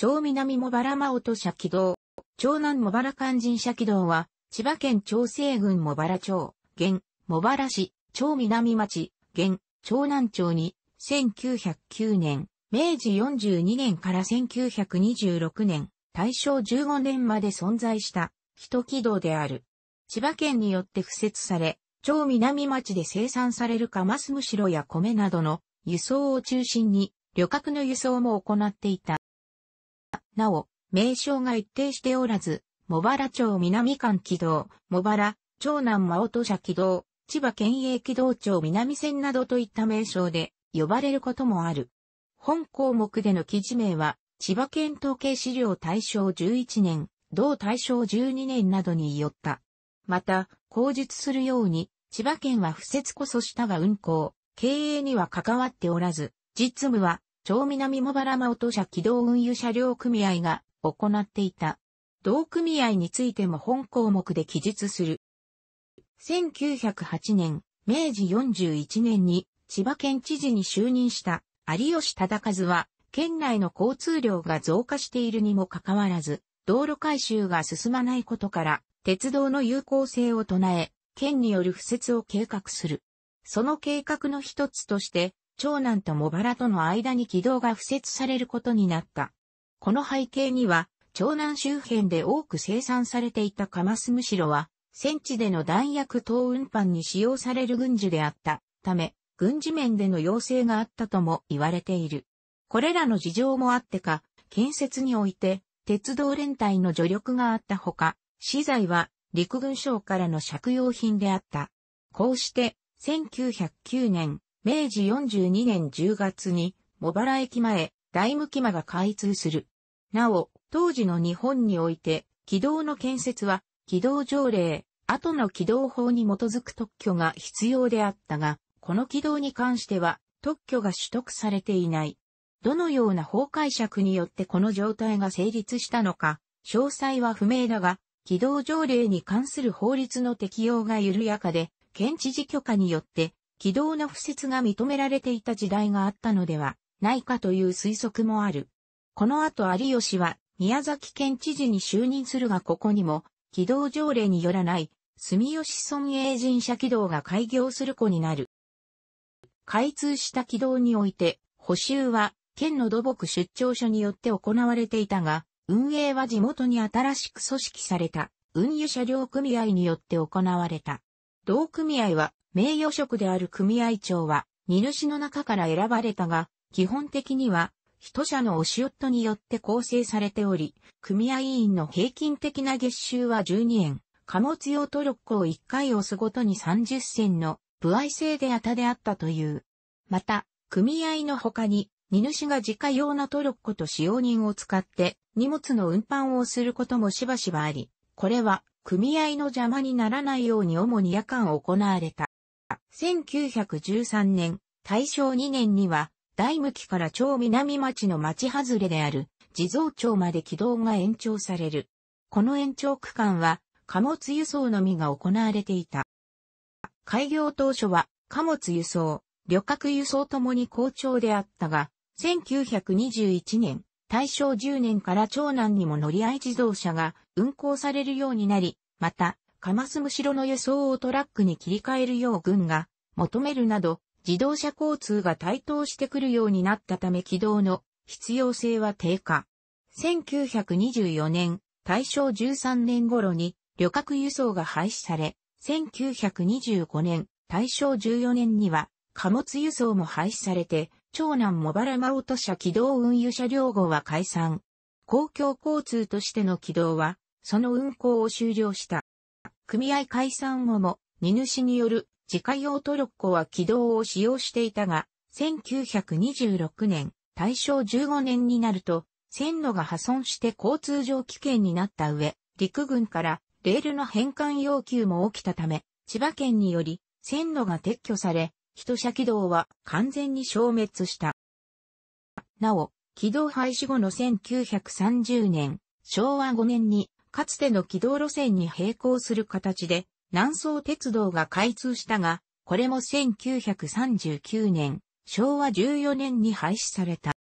町南茂原真音社軌道、町南茂原肝心社軌道は、千葉県長西郡茂原町、現、茂原市、町南町、現、長南町に、1909年、明治42年から1926年、大正15年まで存在した、人軌道である。千葉県によって付設され、町南町で生産されるカマスむしろや米などの輸送を中心に、旅客の輸送も行っていた。なお、名称が一定しておらず、茂原町南間軌道、茂原、長南真音社軌道、千葉県営軌道町南線などといった名称で呼ばれることもある。本項目での記事名は、千葉県統計資料大正11年、同大正12年などによった。また、口述するように、千葉県は不設こそしたが運行、経営には関わっておらず、実務は小南茂原真と社軌道運輸車両組合が行っていた。同組合についても本項目で記述する。1908年、明治41年に千葉県知事に就任した有吉忠和は、県内の交通量が増加しているにもかかわらず、道路改修が進まないことから、鉄道の有効性を唱え、県による敷設を計画する。その計画の一つとして、長男と茂原との間に軌道が付設されることになった。この背景には、長男周辺で多く生産されていたカマスムシロは、戦地での弾薬等運搬に使用される軍需であったため、軍事面での要請があったとも言われている。これらの事情もあってか、建設において、鉄道連隊の助力があったほか、資材は陸軍省からの借用品であった。こうして、1909年、明治42年10月に、茂原駅前、大無木間が開通する。なお、当時の日本において、軌道の建設は、軌道条例、後の軌道法に基づく特許が必要であったが、この軌道に関しては、特許が取得されていない。どのような法解釈によってこの状態が成立したのか、詳細は不明だが、軌道条例に関する法律の適用が緩やかで、県知事許可によって軌道の敷設が認められていた時代があったのではないかという推測もある。この後有吉は宮崎県知事に就任するがここにも軌道条例によらない住吉村営神社軌道が開業する子になる。開通した軌道において補修は県の土木出張所によって行われていたが、運営は地元に新しく組織された運輸車両組合によって行われた。同組合は名誉職である組合長は、荷主の中から選ばれたが、基本的には、人社のお仕夫によって構成されており、組合員の平均的な月収は12円、貨物用トロッコを1回押すごとに30銭の歩合制であたであったという。また、組合の他に、荷主が自家用のトロッコと使用人を使って荷物の運搬をすることもしばしばあり、これは組合の邪魔にならないように主に夜間行われた。1913年、大正2年には、大向きから超南町の町外れである、地蔵町まで軌道が延長される。この延長区間は、貨物輸送のみが行われていた。開業当初は、貨物輸送、旅客輸送ともに好調であったが、1921年、大正10年から長男にも乗り合い自動車が運行されるようになり、また、カマスむしろの輸送をトラックに切り替えるよう軍が求めるなど、自動車交通が台頭してくるようになったため軌道の必要性は低下。1924年、大正13年頃に旅客輸送が廃止され、1925年、大正14年には貨物輸送も廃止されて、長男茂原オト社軌道運輸車両号は解散。公共交通としての軌道は、その運行を終了した。組合解散後も、荷主による自家用トロッコは軌道を使用していたが、1926年、大正15年になると、線路が破損して交通上危険になった上、陸軍からレールの返還要求も起きたため、千葉県により線路が撤去され、人車軌道は完全に消滅した。なお、軌道廃止後の1930年、昭和5年にかつての軌道路線に並行する形で、南総鉄道が開通したが、これも1939年、昭和14年に廃止された。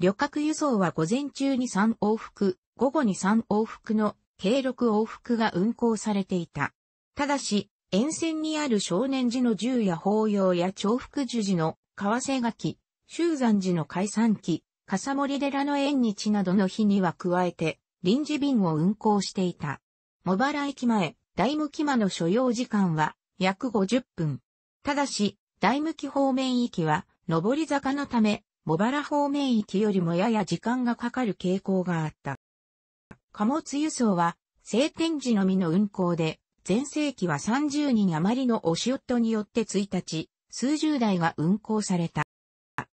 旅客輸送は午前中に3往復、午後に3往復の計6往復が運行されていた。ただし、沿線にある少年寺の銃や法要や重複樹寺の河瀬垣、修山寺の解散期、笠森寺の縁日などの日には加えて、臨時便を運行していた。茂原駅前、大向木間の所要時間は約50分。ただし、大向木方面きは上り坂のため、茂原方面きよりもやや時間がかかる傾向があった。貨物輸送は、晴天時のみの運行で、前世紀は30人余りのオシオットによって1日、数十台が運行された。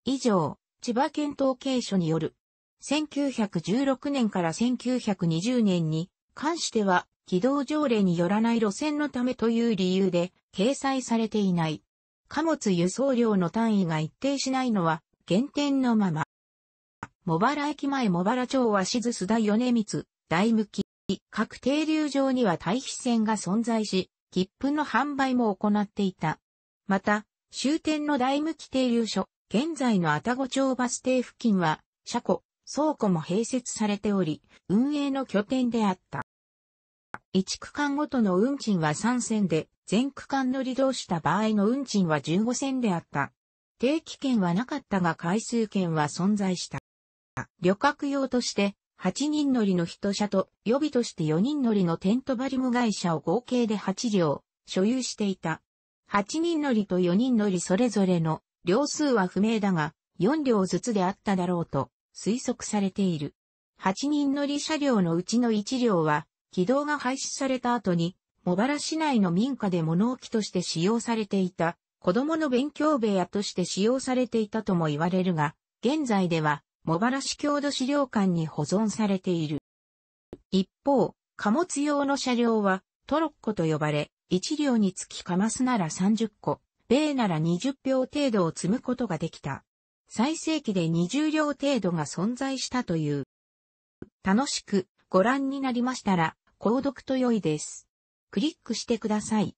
以上、千葉県統計所による1916年から1920年に関しては、軌道条例によらない路線のためという理由で掲載されていない。貨物輸送量の単位が一定しないのは原点のまま。茂原駅前茂原町は静須田米光、大向き、各停留場には対比線が存在し、切符の販売も行っていた。また、終点の大向き停留所、現在の愛宕町バス停付近は、車庫、倉庫も併設されており、運営の拠点であった。1区間ごとの運賃は3線で、全区間乗り同士した場合の運賃は15線であった。定期券はなかったが回数券は存在した。旅客用として、8人乗りの人車と予備として4人乗りのテントバリム会社を合計で8両所有していた。8人乗りと4人乗りそれぞれの両数は不明だが4両ずつであっただろうと推測されている。8人乗り車両のうちの1両は、軌道が廃止された後に、茂原市内の民家で物置として使用されていた、子供の勉強部屋として使用されていたとも言われるが、現在では、茂原市郷土資料館に保存されている。一方、貨物用の車両は、トロッコと呼ばれ、1両につきカマスなら30個、米なら20票程度を積むことができた。最盛期で20両程度が存在したという。楽しくご覧になりましたら、購読と良いです。クリックしてください。